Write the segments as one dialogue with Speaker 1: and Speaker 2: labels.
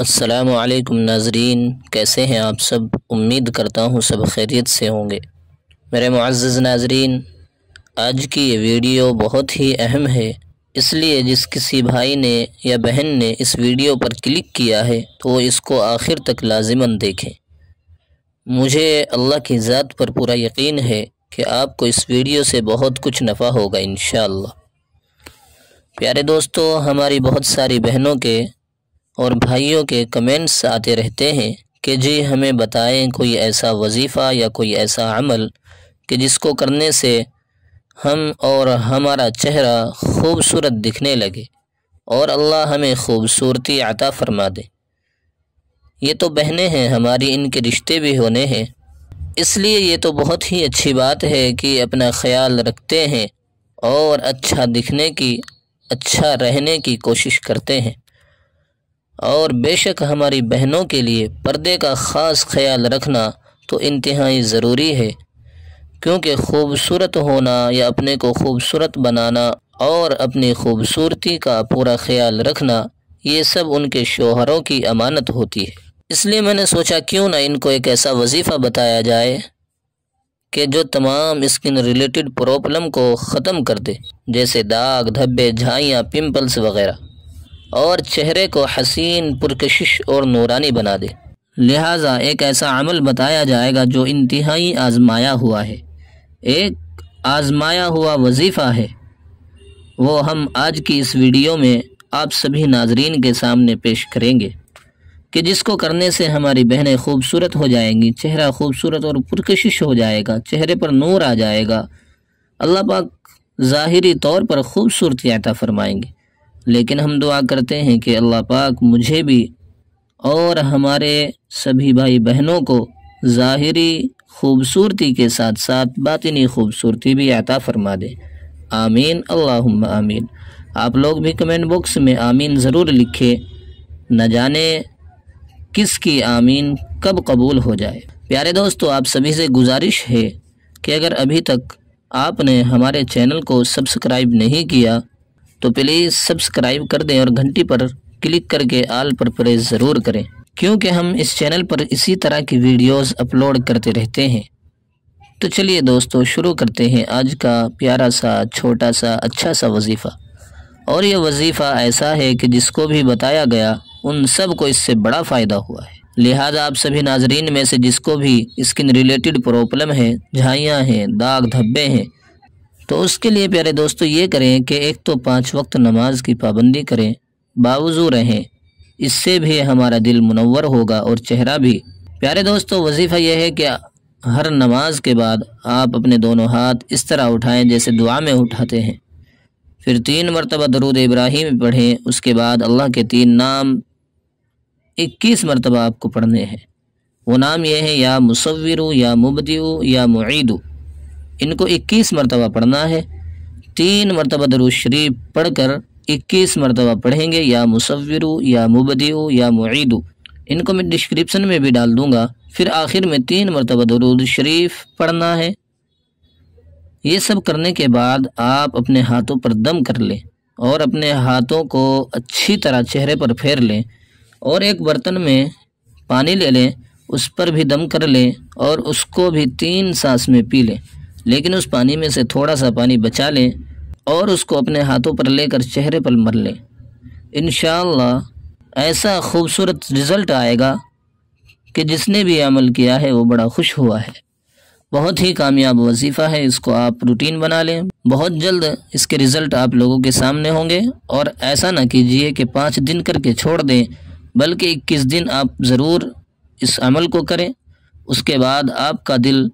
Speaker 1: असलकम नाजरीन कैसे हैं आप सब उम्मीद करता हूँ सब खैरियत से होंगे मेरे मुआज़ नाजरीन आज की ये वीडियो बहुत ही अहम है इसलिए जिस किसी भाई ने या बहन ने इस वीडियो पर क्लिक किया है तो वो इसको आखिर तक लाजिमन देखें मुझे अल्लाह की ज़ात पर पूरा यकीन है कि आपको इस वीडियो से बहुत कुछ नफ़ा होगा इन प्यारे दोस्तों हमारी बहुत सारी बहनों के और भाइयों के कमेंट्स आते रहते हैं कि जी हमें बताएं कोई ऐसा वजीफ़ा या कोई ऐसा अमल कि जिसको करने से हम और हमारा चेहरा खूबसूरत दिखने लगे और अल्लाह हमें खूबसूरती अता फरमा दे ये तो बहनें हैं हमारी इनके रिश्ते भी होने हैं इसलिए ये तो बहुत ही अच्छी बात है कि अपना ख्याल रखते हैं और अच्छा दिखने की अच्छा रहने की कोशिश करते हैं और बेशक हमारी बहनों के लिए पर्दे का ख़ास ख्याल रखना तो इंतहाई ज़रूरी है क्योंकि खूबसूरत होना या अपने को खूबसूरत बनाना और अपनी खूबसूरती का पूरा ख्याल रखना ये सब उनके शोहरों की अमानत होती है इसलिए मैंने सोचा क्यों ना इनको एक ऐसा वजीफ़ा बताया जाए कि जो तमाम स्किन रिलेटेड प्रॉब्लम को ख़त्म कर दे जैसे दाग धब्बे झाइयाँ पिंपल्स वगैरह और चेहरे को हसीन पुरकशिश और नूरानी बना दे लिहाजा एक ऐसा अमल बताया जाएगा जो इंतहाई आजमाया हुआ है एक आजमाया हुआ वजीफ़ा है वो हम आज की इस वीडियो में आप सभी नाजरीन के सामने पेश करेंगे कि जिसको करने से हमारी बहनें खूबसूरत हो जाएंगी चेहरा खूबसूरत और पुरकशिश हो जाएगा चेहरे पर नूर आ जाएगा अल्लाह पाक ज़ाहरी तौर पर खूबसूरती अता फरमाएंगे लेकिन हम दुआ करते हैं कि अल्लाह पाक मुझे भी और हमारे सभी भाई बहनों को ज़ाहरी खूबसूरती के साथ साथ बातनी खूबसूरती भी अता फरमा दे आमीन अल्लाह आमीन आप लोग भी कमेंट बॉक्स में आमीन ज़रूर लिखे न जाने किसकी आमीन कब कबूल हो जाए प्यारे दोस्तों आप सभी से गुजारिश है कि अगर अभी तक आपने हमारे चैनल को सब्सक्राइब नहीं किया तो प्लीज़ सब्सक्राइब कर दें और घंटी पर क्लिक करके आल पर प्रेस ज़रूर करें क्योंकि हम इस चैनल पर इसी तरह की वीडियोस अपलोड करते रहते हैं तो चलिए दोस्तों शुरू करते हैं आज का प्यारा सा छोटा सा अच्छा सा वजीफ़ा और यह वजीफ़ा ऐसा है कि जिसको भी बताया गया उन सब को इससे बड़ा फ़ायदा हुआ है लिहाजा आप सभी नाजरीन में से जिसको भी स्किन रिलेटेड प्रॉब्लम है झाइयाँ हैं दाग धब्बे हैं तो उसके लिए प्यारे दोस्तों ये करें कि एक तो पाँच वक्त नमाज की पाबंदी करें बावजू रहें इससे भी हमारा दिल मुनवर होगा और चेहरा भी प्यारे दोस्तों वजीफ़ा यह है कि हर नमाज के बाद आप अपने दोनों हाथ इस तरह उठाएं जैसे दुआ में उठाते हैं फिर तीन मरतबा दरूद इब्राहिम पढ़ें उसके बाद अल्लाह के तीन नाम इक्कीस मरतबा आपको पढ़ने हैं वो नाम ये है या मुसविरु या मुबदि या मुईदू इनको इक्कीस मरतबा पढ़ना है तीन मरतबा शरीफ पढ़ कर इक्कीस मरतबा पढ़ेंगे या मुसविर या मुबदी या मुईद इनको मैं डिस्क्रिप्शन में भी डाल दूँगा फिर आखिर में तीन मरतबा दरूद शरीफ पढ़ना है ये सब करने के बाद आप अपने हाथों पर दम कर लें और अपने हाथों को अच्छी तरह चेहरे पर फेर लें और एक बर्तन में पानी ले लें उस पर भी दम कर लें और उसको भी तीन सांस में पी लें लेकिन उस पानी में से थोड़ा सा पानी बचा लें और उसको अपने हाथों पर लेकर चेहरे पर मर लें इन ऐसा खूबसूरत रिज़ल्ट आएगा कि जिसने भी अमल किया है वो बड़ा खुश हुआ है बहुत ही कामयाब वजीफ़ा है इसको आप रूटीन बना लें बहुत जल्द इसके रिज़ल्ट आप लोगों के सामने होंगे और ऐसा ना कीजिए कि पाँच दिन करके छोड़ दें बल्कि इक्कीस दिन आप ज़रूर इस अमल को करें उसके बाद आपका दिल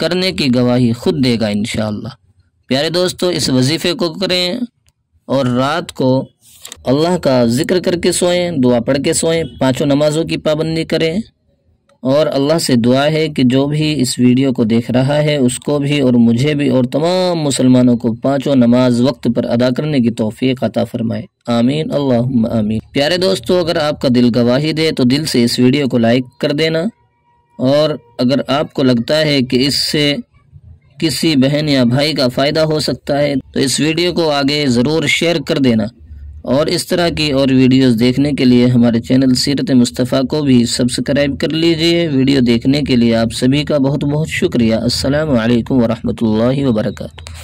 Speaker 1: करने की गवाही खुद देगा इन प्यारे दोस्तों इस वजीफ़े को करें और रात को अल्लाह का जिक्र करके सोएं दुआ पढ़ के सोएं पांचों नमाज़ों की पाबंदी करें और अल्लाह से दुआ है कि जो भी इस वीडियो को देख रहा है उसको भी और मुझे भी और तमाम मुसलमानों को पांचों नमाज वक्त पर अदा करने की तोफ़ी अता फरमाए आमीन अल्लाह आमीन प्यारे दोस्तों अगर आपका दिल गवाही दे तो दिल से इस वीडियो को लाइक कर देना और अगर आपको लगता है कि इससे किसी बहन या भाई का फ़ायदा हो सकता है तो इस वीडियो को आगे ज़रूर शेयर कर देना और इस तरह की और वीडियोस देखने के लिए हमारे चैनल सीरत मुस्तफ़ा को भी सब्सक्राइब कर लीजिए वीडियो देखने के लिए आप सभी का बहुत बहुत शुक्रिया असल वरहमल वर्का